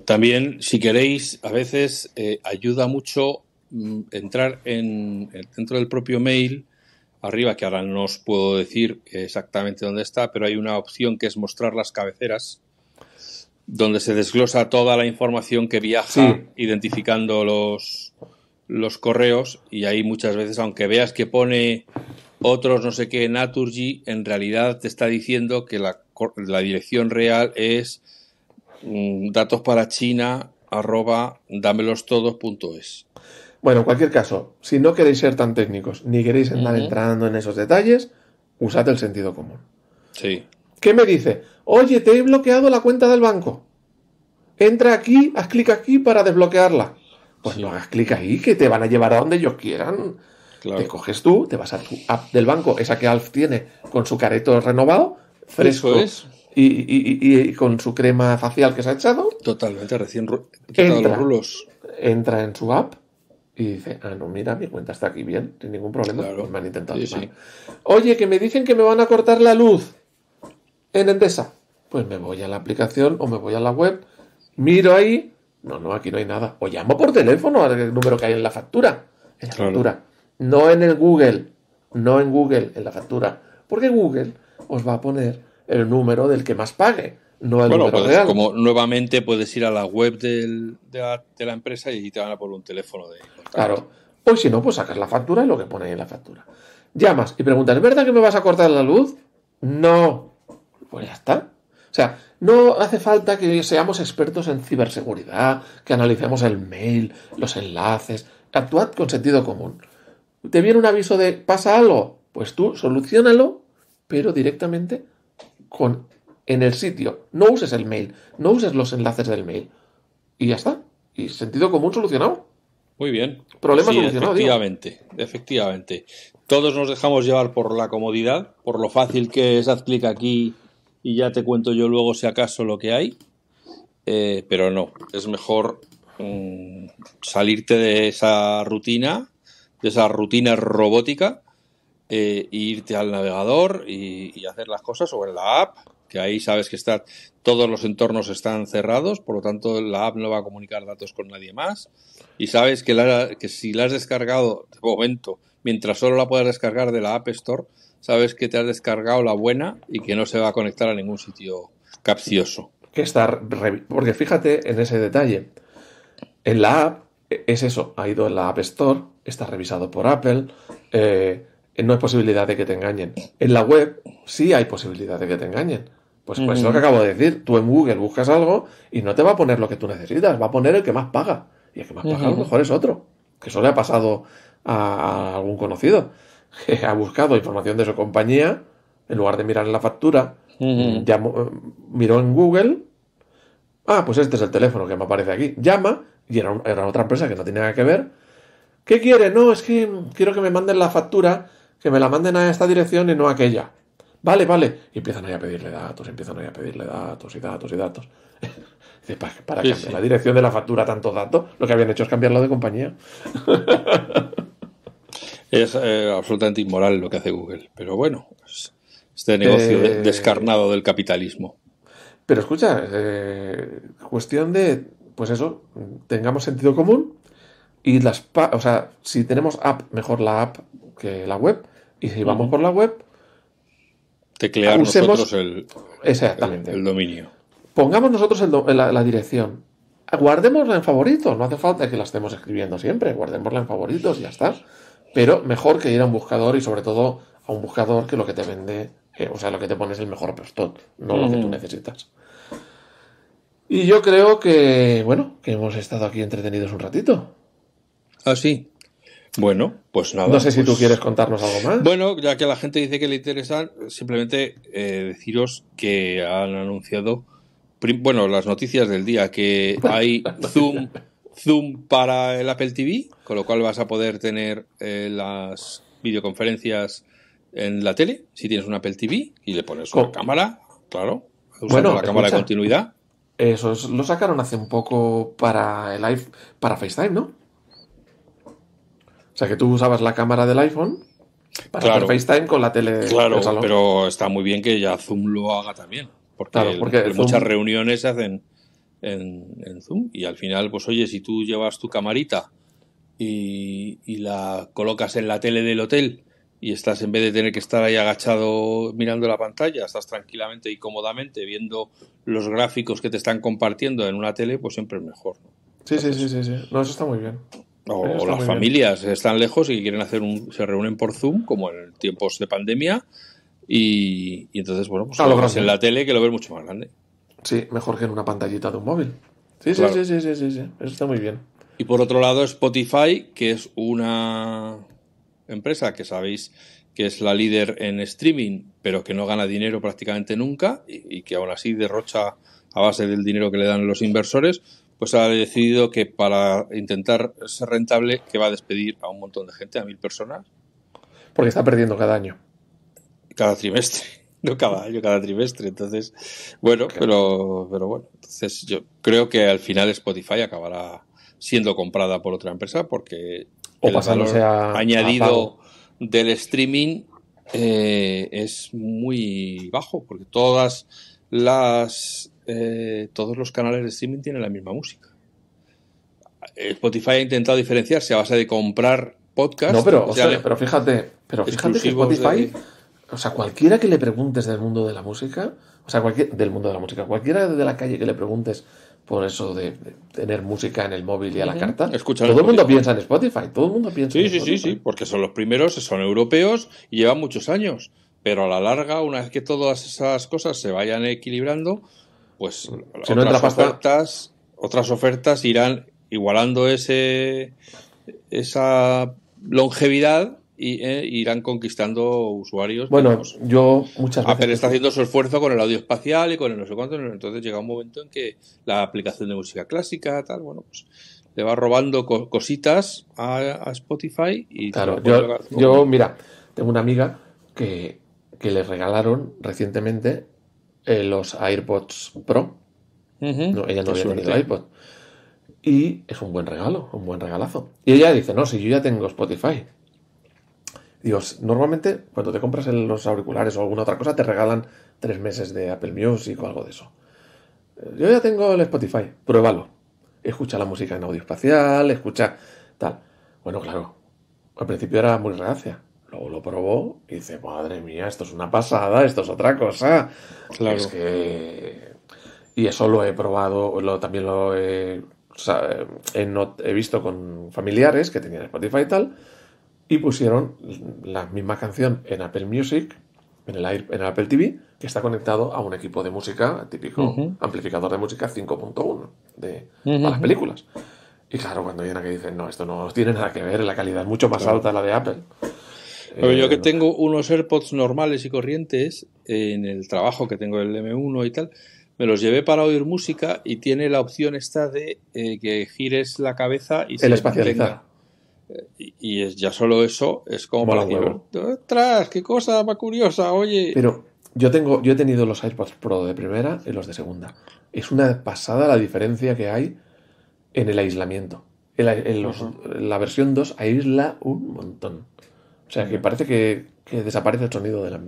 También, si queréis, a veces eh, ayuda mucho mm, entrar en, dentro del propio mail arriba, que ahora no os puedo decir exactamente dónde está, pero hay una opción que es mostrar las cabeceras, donde se desglosa toda la información que viaja identificando los, los correos y ahí muchas veces, aunque veas que pone otros no sé qué, Naturgy, en realidad te está diciendo que la, dirección real es mm, datos para China arroba Bueno, en cualquier caso, si no queréis ser tan técnicos ni queréis andar entrando en esos detalles, usad el sentido común. Sí. ¿Qué me dice? Oye, te he bloqueado la cuenta del banco. Entra aquí, haz clic aquí para desbloquearla. Pues no hagas clic ahí, que te van a llevar a donde ellos quieran. Te coges tú, te vas a tu app del banco, esa que Alf tiene con su careto renovado, fresco. Y, con su crema facial que se ha echado. Totalmente, recién Entra en su app y dice, ah, no, mira, mi cuenta está aquí bien, sin ningún problema. me han intentado. Oye, que me dicen que me van a cortar la luz en Endesa. Pues me voy a la aplicación o me voy a la web, miro ahí, no, no, aquí no hay nada. O llamo por teléfono al número que hay en la factura. En la factura. No en el Google, no en Google, en la factura. Porque Google os va a poner el número del que más pague. No el número real. como nuevamente puedes ir a la web de, la, empresa y te van a poner un teléfono de Claro. O pues si no, pues sacas la factura y lo que pone en la factura. Llamas y preguntas, ¿es verdad que me vas a cortar la luz? No. Pues ya está. O sea, no hace falta que seamos expertos en ciberseguridad, que analicemos el mail, los enlaces. Actuad con sentido común te viene un aviso de pasa algo, pues tú solucionalo, pero directamente con en el sitio. No uses el mail, no uses los enlaces del mail. Y ya está. Y sentido común solucionado. Muy bien. Problema solucionado. Efectivamente, efectivamente. Todos nos dejamos llevar por la comodidad, por lo fácil que es haz clic aquí y ya te cuento yo luego si acaso lo que hay. Eh, pero no, es mejor mm, salirte de esa rutina de esa rutina robótica, eh, e irte al navegador y, hacer las cosas sobre en la app, que ahí sabes que está, todos los entornos están cerrados, por lo tanto la app no va a comunicar datos con nadie más y sabes que, si la has descargado de momento, mientras solo la puedas descargar de la App Store, sabes que te has descargado la buena y que no se va a conectar a ningún sitio capcioso. Que estar porque fíjate en ese detalle, en la app es eso, ha ido en la App Store, está revisado por Apple, eh, no hay posibilidad de que te engañen. En la web sí hay posibilidad de que te engañen. Pues, pues lo que acabo de decir, tú en Google buscas algo y no te va a poner lo que tú necesitas, va a poner el que más paga. Y el que más paga a lo mejor es otro, que eso le ha pasado a, algún conocido, que ha buscado información de su compañía, en lugar de mirar en la factura, mm, miró en Google, ah, pues este es el teléfono que me aparece aquí, llama y era, otra empresa que no tenía nada que ver. ¿Qué quiere? No, es que quiero que me manden la factura, que me la manden a esta dirección y no a aquella. Vale, vale. Y empiezan ahí a pedirle datos, empiezan ahí a pedirle datos y datos y datos. ¿Para, para cambiar la dirección de la factura tantos datos? Lo que habían hecho es cambiarlo de compañía. es eh, absolutamente inmoral lo que hace Google. Pero bueno, este negocio eh, descarnado del capitalismo. Pero escucha, eh, cuestión de pues eso, tengamos sentido común y las, o sea, si tenemos app, mejor la app que la web, y si vamos por la web, nosotros el, exactamente. el, dominio. Pongamos nosotros el la, dirección. Guardémosla en favoritos, no hace falta que la estemos escribiendo siempre, guardémosla en favoritos y ya está. Pero mejor que ir a un buscador y sobre todo a un buscador que lo que te vende, eh, o sea, lo que te pone es el mejor postot, no lo que tú necesitas. Y yo creo que, bueno, que hemos estado aquí entretenidos un ratito. Ah, sí. Bueno, pues nada. No sé si tú pues- quieres contarnos algo más. Bueno, ya que la gente dice que le interesa, simplemente eh, deciros que han anunciado, bueno, las noticias del día, que hay Zoom, Zoom para el Apple TV, con lo cual vas a poder tener eh, las videoconferencias en la tele, si tienes un Apple TV, y le pones una cámara, claro, bueno, la cámara de continuidad. Eso lo sacaron hace un poco para el iPhone, para FaceTime, ¿no? O sea, que tú usabas la cámara del iPhone para hacer FaceTime con la tele. Claro, del salón. pero está muy bien que ya Zoom lo haga también. Porque, porque muchas reuniones se hacen en, Zoom y al final, pues oye, si tú llevas tu camarita y la colocas en la tele del hotel y estás en vez de tener que estar ahí agachado mirando la pantalla, estás tranquilamente y cómodamente viendo los gráficos que te están compartiendo en una tele, pues siempre es mejor. Sí, sí, sí, sí, sí. eso está muy bien. O, las familias están lejos y quieren hacer un, se reúnen por Zoom, como en tiempos de pandemia, y, entonces, bueno, pues lo en la tele que lo ves mucho más grande. Sí, mejor que en una pantallita de un móvil. Sí, sí, sí, sí, sí, sí, eso está muy bien. Y por otro lado, Spotify, que es una empresa que sabéis que es la líder en streaming, pero que no gana dinero prácticamente nunca y, que aún así derrocha a base del dinero que le dan los inversores, pues ha decidido que para intentar ser rentable, que va a despedir a un montón de gente, a mil personas. Porque está perdiendo cada año. Cada trimestre no cada año, cada trimestre. Entonces, bueno, pero, pero bueno, entonces yo creo que al final Spotify acabará siendo comprada por otra empresa porque o el añadido del streaming eh, es muy bajo, porque todas las eh, todos los canales de streaming tienen la misma música. Spotify ha intentado diferenciarse a base de comprar podcast. No, pero, pero fíjate, pero fíjate que Spotify, o sea, cualquiera que le preguntes del mundo de la música, o sea, cualquier, del mundo de la música, cualquiera de la calle que le preguntes por eso de, tener música en el móvil y a la carta. todo el mundo piensa en Spotify, todo el mundo piensa sí, en sí, Spotify. Sí, sí, sí, porque son los primeros, son europeos y llevan muchos años. Pero a la larga, una vez que todas esas cosas se vayan equilibrando, pues otras, ofertas, otras ofertas irán igualando ese esa longevidad eh, irán conquistando usuarios. Bueno, yo muchas veces. Apple está haciendo su esfuerzo con el audio espacial y con el no sé cuánto, entonces llega un momento en que la aplicación de música clásica, tal, bueno, pues le va robando cositas a, Spotify y. Claro, yo, yo, mira, tengo una amiga que, le regalaron recientemente eh, los AirPods Pro. ella no había tenido Y es un buen regalo, un buen regalazo. Y ella dice, no, si yo ya tengo Spotify. Dios, normalmente cuando te compras los auriculares o alguna otra cosa te regalan tres meses de Apple Music o algo de eso. Eh, yo ya tengo el Spotify, pruébalo. Escucha la música en audio espacial, escucha tal. Bueno, claro, al principio era muy reacia. Luego lo probó y dice, madre mía, esto es una pasada, esto es otra cosa. Claro. que... Y eso lo he probado, lo, también lo he, he visto con familiares que tenían Spotify y tal y pusieron la misma canción en Apple Music, en el, en el Apple TV, que está conectado a un equipo de música, típico amplificador de música 5.1 de para las películas. Y claro, cuando llena que dicen, no, esto no tiene nada que ver, la calidad es mucho más alta la de Apple. Pero yo eh, que tengo unos AirPods normales y corrientes, eh, en el trabajo que tengo el M1 y tal, me los llevé para oír música y tiene la opción esta de eh, que gires la cabeza y el se espacializar. Y es, ya solo eso es como para decir, oh, ¡Qué cosa más curiosa! Oye. Pero yo tengo, yo he tenido los AirPods Pro de primera y los de segunda. Es una pasada la diferencia que hay en el aislamiento. en la versión 2 aísla un montón. O sea que parece que, desaparece el sonido de la.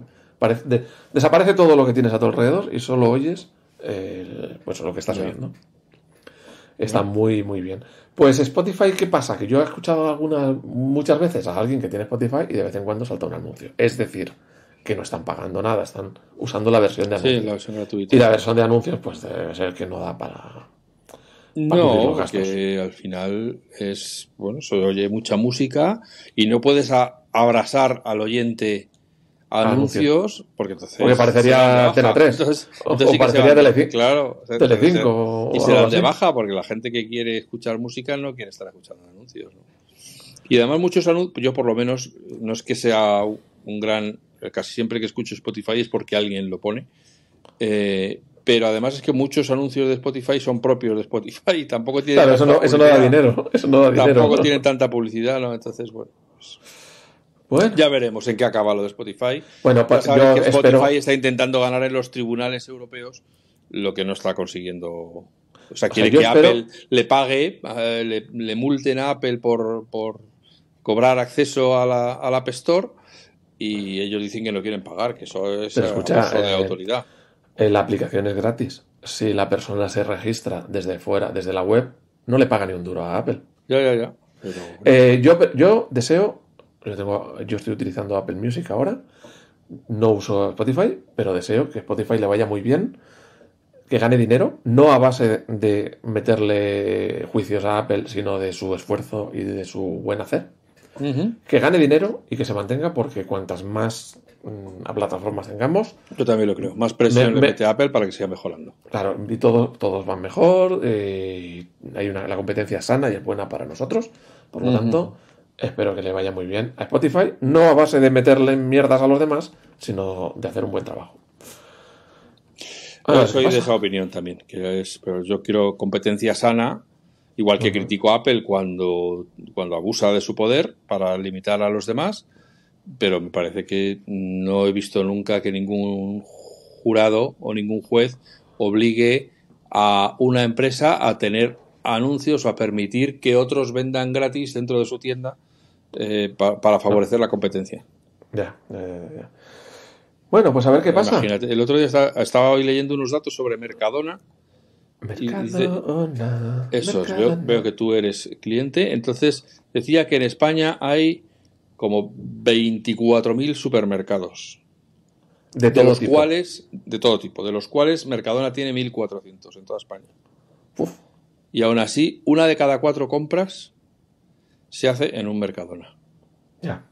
desaparece todo lo que tienes a tu alrededor y solo oyes pues lo que estás oyendo. Está muy, muy bien. Pues Spotify, ¿qué pasa? Que yo he escuchado algunas, muchas veces a alguien que tiene Spotify y de vez en cuando salta un anuncio. Es decir, que no están pagando nada, están usando la versión de anuncios. Sí, la versión gratuita. Y la versión de anuncios, pues debe ser que no da para. no, porque al final es. Bueno, se oye mucha música y no puedes abrazar al oyente anuncios, porque entonces. Porque parecería Cena 3. o, parecería Telecinco. Claro, Y se de baja, porque la gente que quiere escuchar música no quiere estar escuchando anuncios. Y además, muchos anuncios, yo por lo menos, no es que sea un gran. Casi siempre que escucho Spotify es porque alguien lo pone. Eh, pero además es que muchos anuncios de Spotify son propios de Spotify y tampoco tiene eso no, da dinero. Eso no da dinero, tampoco tanta publicidad, ¿no? Entonces, bueno. Pues, ya veremos en qué acaba lo de Spotify. Bueno, pues que Spotify está intentando ganar en los tribunales europeos lo que no está consiguiendo. O sea, quiere que Apple le pague, eh, le, multen a Apple por, por cobrar acceso a la, App Store y ellos dicen que no quieren pagar, que eso es escucha, de eh, autoridad. Eh, la aplicación es gratis. Si la persona se registra desde fuera, desde la web, no le paga ni un duro a Apple. Ya, ya, ya. yo, yo deseo yo, tengo, yo estoy utilizando Apple Music ahora, no uso Spotify, pero deseo que Spotify le vaya muy bien, que gane dinero, no a base de meterle juicios a Apple, sino de su esfuerzo y de su buen hacer. Que gane dinero y que se mantenga, porque cuantas más mm, plataformas tengamos. Yo también lo creo. Más presión le mete Apple para que siga mejorando. Claro, y todo, todos van mejor. Eh, hay una, la competencia sana y es buena para nosotros. Por lo tanto, Espero que le vaya muy bien a Spotify, no a base de meterle mierdas a los demás, sino de hacer un buen trabajo. soy de esa opinión también, que es, pero yo quiero competencia sana, igual que critico a Apple cuando, cuando abusa de su poder para limitar a los demás, pero me parece que no he visto nunca que ningún jurado o ningún juez obligue a una empresa a tener anuncios o a permitir que otros vendan gratis dentro de su tienda eh, para favorecer la competencia. Ya, Bueno, pues a ver qué pasa. el otro día estaba, hoy leyendo unos datos sobre Mercadona. Mercadona. eso es, veo, que tú eres cliente. Entonces, decía que en España hay como 24.000 supermercados. De, todo los tipo. cuales, de todo tipo, de los cuales Mercadona tiene 1.400 en toda España. Y aún así, una de cada cuatro compras se hace en un Mercadona. Ya.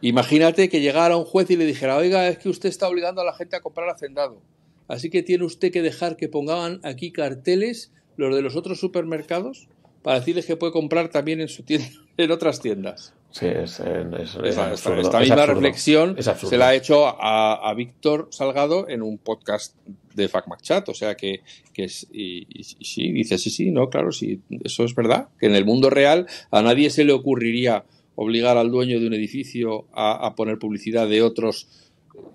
Imagínate que llegara un juez y le dijera, oiga, es que usted está obligando a la gente a comprar hacendado. Así que tiene usted que dejar que pongan aquí carteles los de los otros supermercados para decirles que puede comprar también en, su en otras tiendas. Sí, es, esta, misma reflexión se la ha hecho a, Víctor Salgado en un podcast de FacMacChat, o sea que, y, sí, dice, sí, sí, no, claro, sí, eso es verdad, que en el mundo real a nadie se le ocurriría obligar al dueño de un edificio a, poner publicidad de otros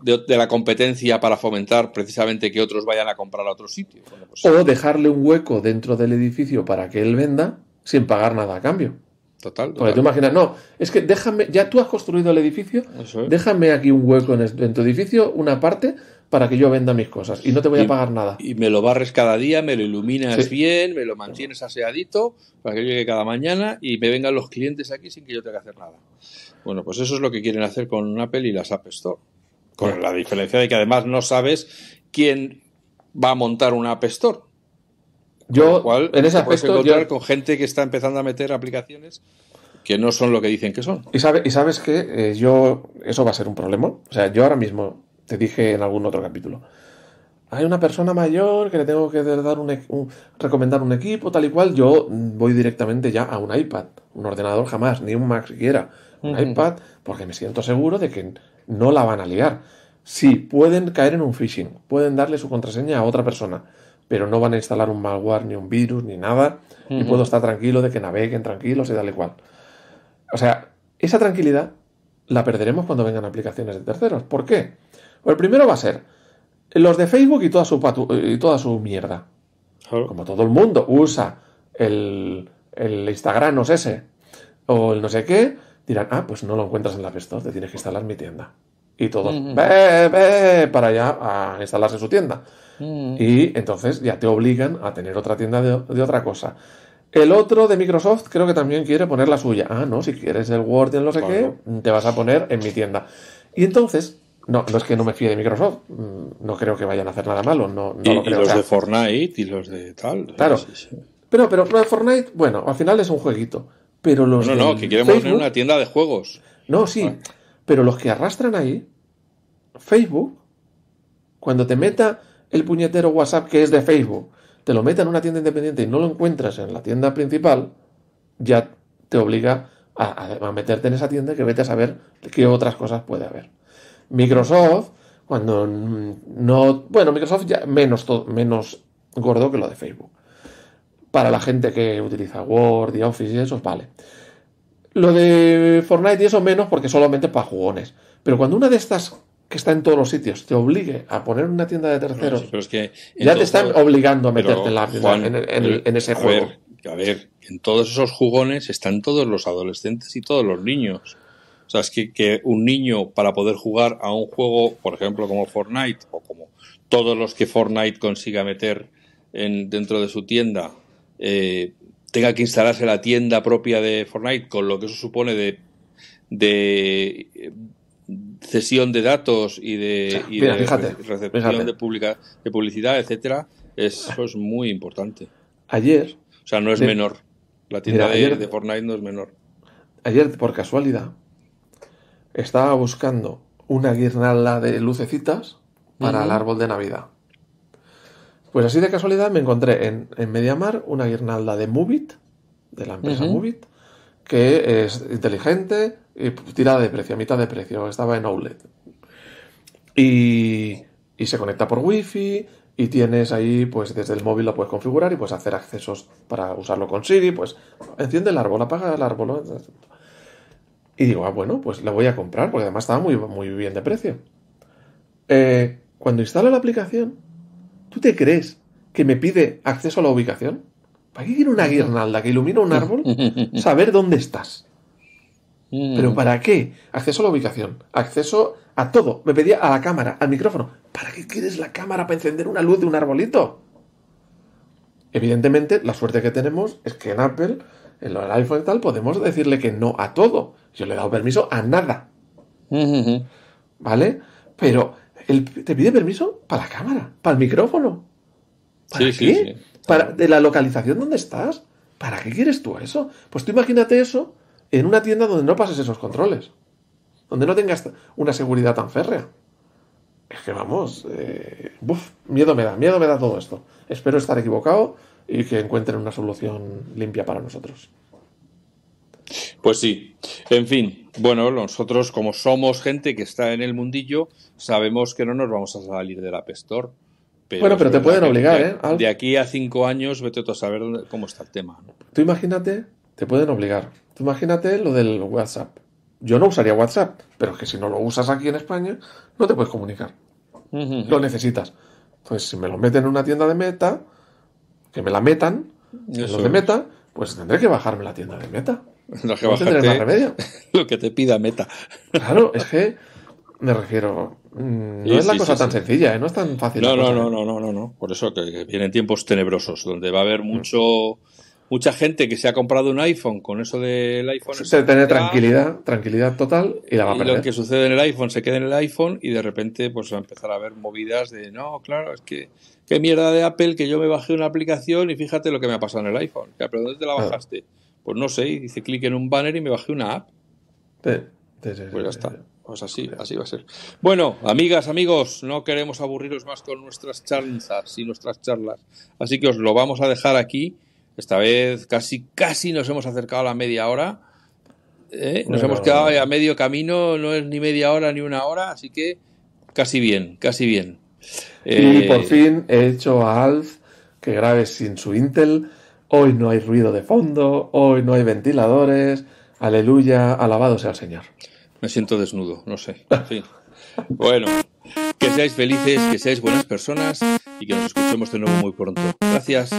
de, la competencia para fomentar precisamente que otros vayan a comprar a otro sitio. Pues o dejarle un hueco dentro del edificio para que él venda sin pagar nada a cambio. Total, imaginas, no, es que déjame, ya tú has construido el edificio, déjame aquí un hueco en, tu edificio, una parte, para que yo venda mis cosas y no te voy a pagar nada. Y me lo barres cada día, me lo iluminas bien, me lo mantienes aseadito para que yo llegue cada mañana y me vengan los clientes aquí sin que yo tenga que hacer nada. Bueno, pues eso es lo que quieren hacer con Apple y las App Store. Con la diferencia de que además no sabes quién va a montar una App Store yo, en ese aspecto. con gente que está empezando a meter aplicaciones que no son lo que dicen que son. Y, y sabes que eh, yo. Eso va a ser un problema. O sea, yo ahora mismo te dije en algún otro capítulo. Hay una persona mayor que le tengo que dar e-, un, recomendar un equipo, tal y cual. Yo voy directamente ya a un iPad, un ordenador jamás, ni un Mac siquiera. Un iPad, porque me siento seguro de que no la van a liar. Sí, pueden caer en un phishing, pueden darle su contraseña a otra persona pero no van a instalar un malware, ni un virus, ni nada, y puedo estar tranquilo de que naveguen tranquilos y dale y cual. O sea, esa tranquilidad la perderemos cuando vengan aplicaciones de terceros. ¿Por qué? Pues el primero va a ser los de Facebook y toda su, y toda su mierda. Como todo el mundo usa el, Instagram, no sé ese, o el no sé qué, dirán, ah, pues no lo encuentras en la App te tienes que instalar mi tienda. Y todo ve, ve, para allá a instalarse su tienda. Mm. Y entonces ya te obligan a tener otra tienda de, otra cosa. El otro de Microsoft creo que también quiere poner la suya. Ah, no, si quieres el Word y el no sé qué, te vas a poner en mi tienda. Y entonces no, no es que no me fíe de Microsoft. Mm, no creo que vayan a hacer nada malo. No, y, los de Fortnite y los de tal. Claro. Pero, pero Fortnite, bueno, al final es un jueguito. Pero los no, no, que queremos poner una tienda de juegos. No, sí. Ah. Pero los que arrastran ahí, Facebook, cuando te meta el puñetero WhatsApp que es de Facebook, te lo mete en una tienda independiente y no lo encuentras en la tienda principal, ya te obliga a, meterte en esa tienda que vete a saber qué otras cosas puede haber. Microsoft, cuando no. Bueno, Microsoft ya menos, menos gordo que lo de Facebook. Para la gente que utiliza Word y Office y eso, vale. Lo de Fortnite y eso menos porque solamente para jugones. Pero cuando una de estas que está en todos los sitios te obligue a poner una tienda de terceros, ya te están obligando a meterte en, ese juego. a ver, en todos esos jugones están todos los adolescentes y todos los niños. O sea, es que, un niño para poder jugar a un juego, por ejemplo, como Fortnite o como todos los que Fortnite consiga meter en, dentro de su tienda, eh, tenga que instalarse la tienda propia de Fortnite, con lo que eso supone de cesión de datos y de, recepción De, publicidad, etcétera, eso es muy importante. Ayer. O sea, no es menor. La tienda de ayer, de, Fortnite no es menor. Ayer, por casualidad, estaba buscando una guirnalda de lucecitas para el árbol de Navidad. Pues así de casualidad me encontré en, en Mediamar una guirnalda de Movit, de la empresa uh que es inteligente, pues, tirada de precio, a mitad de precio, estaba en outlet. Y, y se conecta por wifi y tienes ahí, pues desde el móvil lo puedes configurar y puedes hacer accesos para usarlo con Siri, pues enciende el árbol, apaga el árbol. Y digo, ah, bueno, pues la voy a comprar porque además estaba muy, muy bien de precio. Eh, cuando instalo la aplicación, ¿tú te crees que me pide acceso a la ubicación? ¿Para qué tiene una guirnalda que ilumina un árbol? Saber dónde estás. Mm. ¿Pero para qué? Acceso a la ubicación, acceso a todo. Me pedía a la cámara, al micrófono. ¿Para qué quieres la cámara para encender una luz de un arbolito? Evidentemente, la suerte que tenemos es que en Apple, en el iPhone y tal, podemos decirle que no a todo. Yo le he dado permiso a nada. Mm-hmm. ¿Vale? Pero te pide permiso para la cámara, para el micrófono. ¿Para sí, qué? Sí, Para, de la localización donde estás. ¿Para qué quieres tú eso? Pues tú imagínate eso en una tienda donde no pases esos controles, donde no tengas una seguridad tan férrea. Es que vamos, eh, miedo me da, miedo me da todo esto. Espero estar equivocado y que encuentren una solución limpia para nosotros. Pues sí, en fin, bueno, nosotros como somos gente que está en el mundillo, sabemos que no nos vamos a salir de la pestor. bueno, pero te pueden obligar, ¿eh? De aquí a cinco años, vete tú a saber cómo está el tema. Tú imagínate, te pueden obligar. Imagínate lo del WhatsApp. Yo no usaría WhatsApp, pero es que si no lo usas aquí en España, no te puedes comunicar. Lo necesitas. Entonces, si me lo meten en una tienda de meta, que me la metan, los de meta, pues tendré que bajarme la tienda de meta. No, tendré más remedio. Lo que te pida meta. Claro, es que me refiero. Mm, no es la cosa tan sencilla, ¿eh? no es tan fácil. No, no, ¿eh? no, no, no, no, Por eso que vienen tiempos tenebrosos, donde va a haber mm. mucho mucha gente que se ha comprado un iPhone con eso del iPhone. Se tiene tranquilidad, tranquilidad total y la va a perder. Y lo que sucede en el iPhone se queda en el iPhone y de repente pues va a empezar a haber movidas de no, claro, es que qué mierda de Apple que yo me bajé una aplicación y fíjate lo que me ha pasado en el iPhone. ¿Pero dónde te la bajaste? Pues no sé, dice clic en un banner y me bajé una app. pues ya está. Pues así, así va a ser. Bueno, amigas, amigos, no queremos aburriros más con nuestras charlas y nuestras charlas. Así que os lo vamos a dejar aquí esta vez casi, casi nos hemos acercado a la media hora. ¿eh? Nos hemos quedado a medio camino, no es ni media hora ni una hora, así que casi bien, casi bien. Y eh, por fin he hecho a Alf que grabe sin su Intel. Hoy no hay ruido de fondo, hoy no hay ventiladores. Aleluya, alabado sea el Señor. Me siento desnudo, no sé. bueno, que seáis felices, que seáis buenas personas y que nos escuchemos de nuevo muy pronto. Gracias.